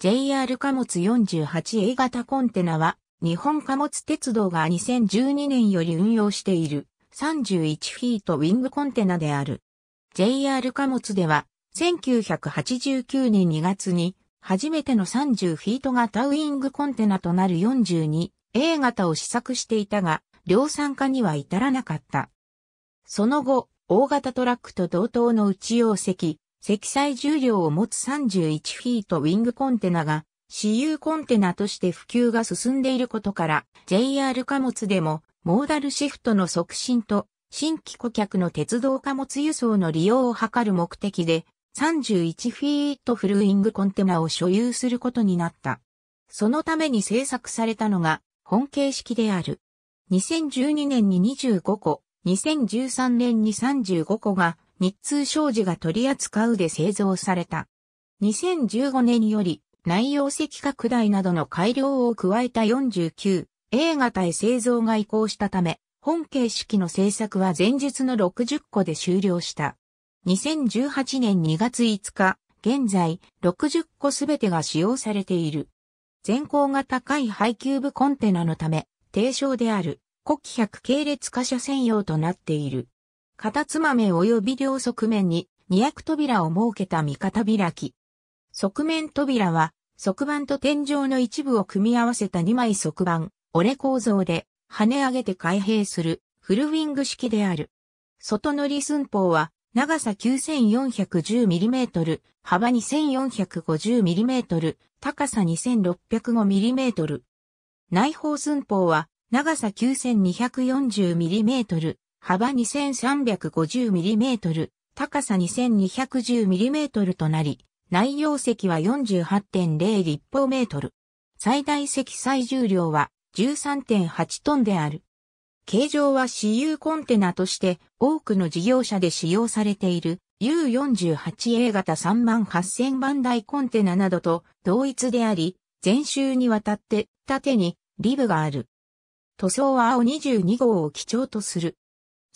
JR 貨物 48A 型コンテナは、日本貨物鉄道が2012年より運用している31フィートウィングコンテナである。JR 貨物では、1989年2月に、初めての30フィート型ウィングコンテナとなる 42A 型を試作していたが、量産化には至らなかった。その後、大型トラックと同等の内容積、積載重量を持つ31フィートウィングコンテナが、私有コンテナとして普及が進んでいることから、JR 貨物でも、モーダルシフトの促進と、新規顧客の鉄道貨物輸送の利用を図る目的で、31フィートフルウィングコンテナを所有することになった。そのために製作されたのが、本形式である。2012年に25個、2013年に35個が日通商事が取り扱うで製造された。2015年より内容積拡大などの改良を加えた 49A 型へ製造が移行したため、本形式の製作は前日の60個で終了した。2018年2月5日、現在60個すべてが使用されている。全高が高い配給部コンテナのため、低床である、古希100系列貨車専用となっている。カタツマメ及び両側面に二役扉を設けた味方開き。側面扉は、側板と天井の一部を組み合わせた2枚側板、折れ構造で、跳ね上げて開閉する、フルウィング式である。外乗り寸法は、長さ 9410mm、幅 2450mm、高さ 2605mm。内方寸法は、長さ 9240mm、幅 2350mm、高さ 2210mm となり、内容積は48.0立方メートル。最大積載重量は13.8トンである。形状は私有コンテナとして多くの事業者で使用されている U48A 型38000番台コンテナなどと同一であり、全周にわたって縦にリブがある。塗装は青22号を基調とする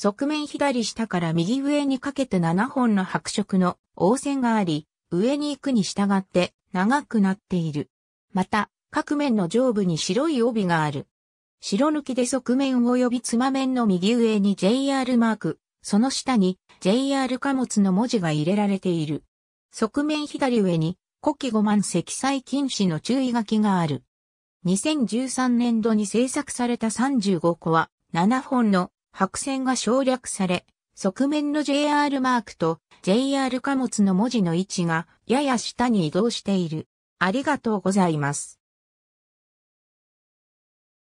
側面左下から右上にかけて7本の白色の応線があり、上に行くに従って長くなっている。また、各面の上部に白い帯がある。白抜きで側面及びつま面の右上に JR マーク、その下に JR 貨物の文字が入れられている。側面左上に、古希5万積載禁止の注意書きがある。2013年度に制作された35個は7本の白線が省略され、側面の JR マークと JR 貨物の文字の位置がやや下に移動している。ありがとうございます。